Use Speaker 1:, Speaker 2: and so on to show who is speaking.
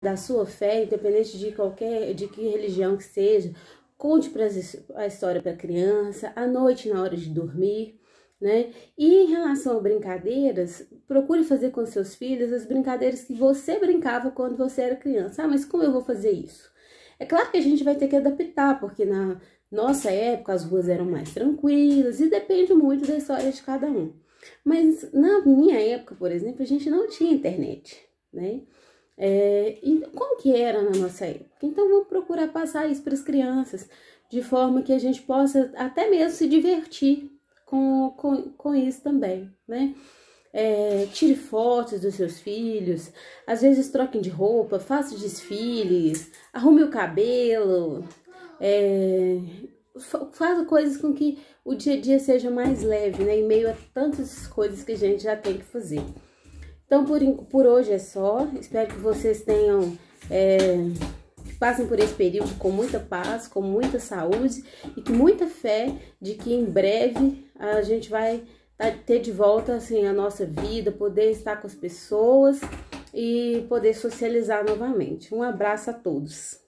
Speaker 1: da sua fé, independente de qualquer, de que religião que seja, conte a história para a criança, à noite na hora de dormir, né? E em relação a brincadeiras, procure fazer com seus filhos as brincadeiras que você brincava quando você era criança. Ah, mas como eu vou fazer isso? É claro que a gente vai ter que adaptar, porque na nossa época as ruas eram mais tranquilas e depende muito da história de cada um. Mas na minha época, por exemplo, a gente não tinha internet, né? É, como que era na nossa época? Então vamos procurar passar isso para as crianças, de forma que a gente possa até mesmo se divertir com, com, com isso também, né? É, tire fotos dos seus filhos, às vezes troquem de roupa, faça desfiles, arrume o cabelo, é, faça coisas com que o dia a dia seja mais leve, né? Em meio a tantas coisas que a gente já tem que fazer. Então, por, por hoje é só. Espero que vocês tenham... É, que passem por esse período com muita paz, com muita saúde e que muita fé de que em breve a gente vai tá, ter de volta assim a nossa vida, poder estar com as pessoas e poder socializar novamente. Um abraço a todos.